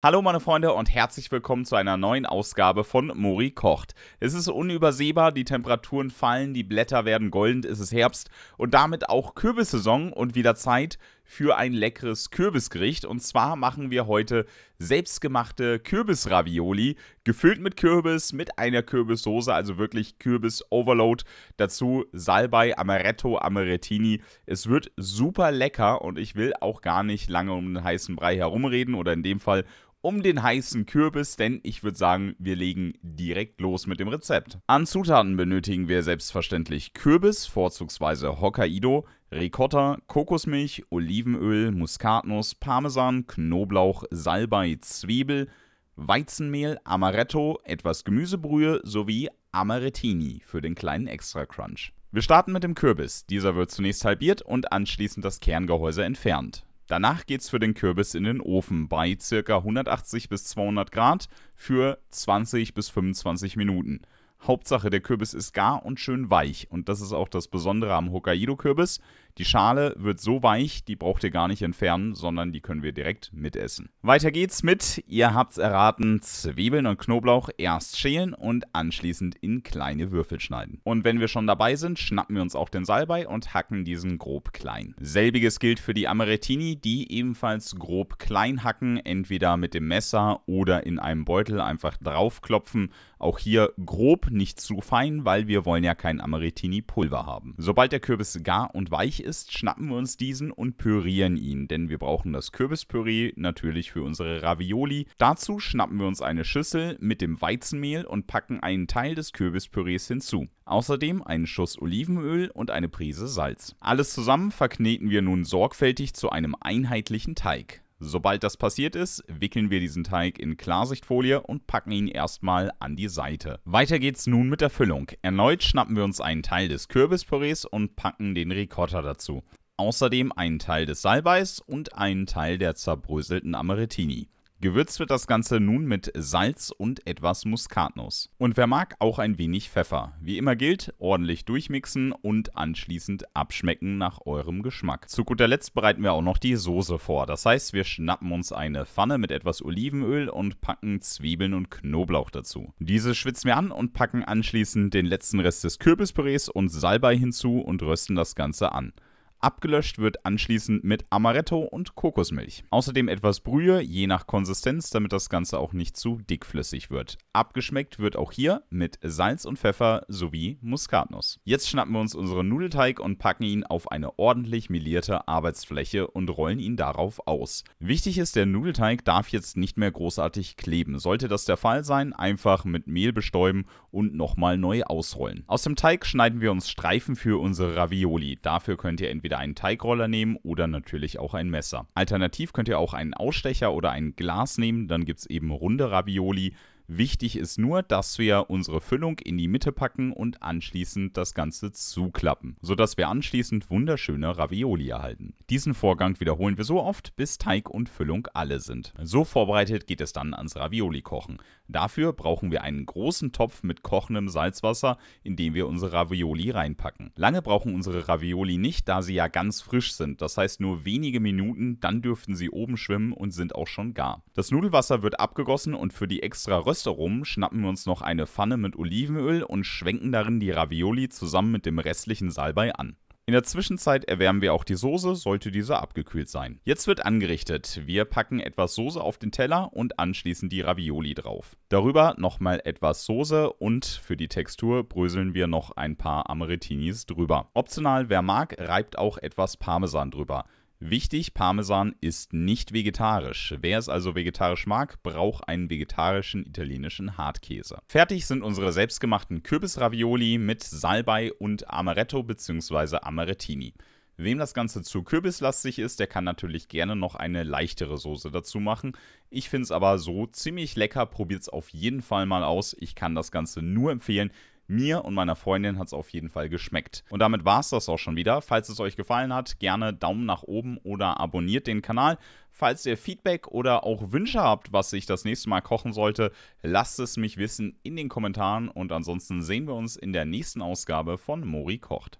Hallo meine Freunde und herzlich willkommen zu einer neuen Ausgabe von Mori kocht. Es ist unübersehbar, die Temperaturen fallen, die Blätter werden golden, es ist Herbst und damit auch Kürbissaison und wieder Zeit für ein leckeres Kürbisgericht. Und zwar machen wir heute selbstgemachte Kürbisravioli, gefüllt mit Kürbis, mit einer Kürbissoße, also wirklich Kürbis-Overload. Dazu Salbei, Amaretto, Amarettini. Es wird super lecker und ich will auch gar nicht lange um den heißen Brei herumreden oder in dem Fall um den heißen Kürbis, denn ich würde sagen, wir legen direkt los mit dem Rezept. An Zutaten benötigen wir selbstverständlich Kürbis, vorzugsweise Hokkaido, Ricotta, Kokosmilch, Olivenöl, Muskatnuss, Parmesan, Knoblauch, Salbei, Zwiebel, Weizenmehl, Amaretto, etwas Gemüsebrühe sowie Amaretini für den kleinen Extra Crunch. Wir starten mit dem Kürbis. Dieser wird zunächst halbiert und anschließend das Kerngehäuse entfernt. Danach geht's für den Kürbis in den Ofen bei ca. 180 bis 200 Grad für 20 bis 25 Minuten Hauptsache, der Kürbis ist gar und schön weich. Und das ist auch das Besondere am Hokkaido-Kürbis. Die Schale wird so weich, die braucht ihr gar nicht entfernen, sondern die können wir direkt mitessen. Weiter geht's mit, ihr habt's erraten, Zwiebeln und Knoblauch erst schälen und anschließend in kleine Würfel schneiden. Und wenn wir schon dabei sind, schnappen wir uns auch den Salbei und hacken diesen grob klein. Selbiges gilt für die Amarettini, die ebenfalls grob klein hacken, entweder mit dem Messer oder in einem Beutel einfach draufklopfen. Auch hier grob nicht zu fein, weil wir wollen ja kein Amaretini-Pulver haben. Sobald der Kürbis gar und weich ist, schnappen wir uns diesen und pürieren ihn, denn wir brauchen das Kürbispüree natürlich für unsere Ravioli. Dazu schnappen wir uns eine Schüssel mit dem Weizenmehl und packen einen Teil des Kürbispürees hinzu. Außerdem einen Schuss Olivenöl und eine Prise Salz. Alles zusammen verkneten wir nun sorgfältig zu einem einheitlichen Teig. Sobald das passiert ist, wickeln wir diesen Teig in Klarsichtfolie und packen ihn erstmal an die Seite. Weiter geht's nun mit der Füllung. Erneut schnappen wir uns einen Teil des Kürbispürees und packen den Ricotta dazu. Außerdem einen Teil des Salbeis und einen Teil der zerbröselten Amarettini. Gewürzt wird das Ganze nun mit Salz und etwas Muskatnuss. Und wer mag, auch ein wenig Pfeffer. Wie immer gilt, ordentlich durchmixen und anschließend abschmecken nach eurem Geschmack. Zu guter Letzt bereiten wir auch noch die Soße vor. Das heißt, wir schnappen uns eine Pfanne mit etwas Olivenöl und packen Zwiebeln und Knoblauch dazu. Diese schwitzen wir an und packen anschließend den letzten Rest des Kürbispürees und Salbei hinzu und rösten das Ganze an. Abgelöscht wird anschließend mit Amaretto und Kokosmilch. Außerdem etwas Brühe, je nach Konsistenz, damit das Ganze auch nicht zu dickflüssig wird. Abgeschmeckt wird auch hier mit Salz und Pfeffer sowie Muskatnuss. Jetzt schnappen wir uns unseren Nudelteig und packen ihn auf eine ordentlich melierte Arbeitsfläche und rollen ihn darauf aus. Wichtig ist, der Nudelteig darf jetzt nicht mehr großartig kleben. Sollte das der Fall sein, einfach mit Mehl bestäuben und nochmal neu ausrollen. Aus dem Teig schneiden wir uns Streifen für unsere Ravioli. Dafür könnt ihr entweder entweder einen Teigroller nehmen oder natürlich auch ein Messer. Alternativ könnt ihr auch einen Ausstecher oder ein Glas nehmen, dann gibt es eben runde Ravioli. Wichtig ist nur, dass wir unsere Füllung in die Mitte packen und anschließend das Ganze zuklappen, sodass wir anschließend wunderschöne Ravioli erhalten. Diesen Vorgang wiederholen wir so oft, bis Teig und Füllung alle sind. So vorbereitet geht es dann ans Ravioli-Kochen. Dafür brauchen wir einen großen Topf mit kochendem Salzwasser, in den wir unsere Ravioli reinpacken. Lange brauchen unsere Ravioli nicht, da sie ja ganz frisch sind. Das heißt nur wenige Minuten, dann dürften sie oben schwimmen und sind auch schon gar. Das Nudelwasser wird abgegossen und für die extra Röstung Ersterem schnappen wir uns noch eine Pfanne mit Olivenöl und schwenken darin die Ravioli zusammen mit dem restlichen Salbei an. In der Zwischenzeit erwärmen wir auch die Soße, sollte diese abgekühlt sein. Jetzt wird angerichtet. Wir packen etwas Soße auf den Teller und anschließend die Ravioli drauf. Darüber nochmal etwas Soße und für die Textur bröseln wir noch ein paar Amaretinis drüber. Optional, wer mag, reibt auch etwas Parmesan drüber. Wichtig, Parmesan ist nicht vegetarisch. Wer es also vegetarisch mag, braucht einen vegetarischen italienischen Hartkäse. Fertig sind unsere selbstgemachten Kürbisravioli mit Salbei und Amaretto bzw. Amarettini. Wem das Ganze zu kürbislastig ist, der kann natürlich gerne noch eine leichtere Soße dazu machen. Ich finde es aber so ziemlich lecker, probiert es auf jeden Fall mal aus. Ich kann das Ganze nur empfehlen. Mir und meiner Freundin hat es auf jeden Fall geschmeckt. Und damit war es das auch schon wieder. Falls es euch gefallen hat, gerne Daumen nach oben oder abonniert den Kanal. Falls ihr Feedback oder auch Wünsche habt, was ich das nächste Mal kochen sollte, lasst es mich wissen in den Kommentaren und ansonsten sehen wir uns in der nächsten Ausgabe von Mori kocht.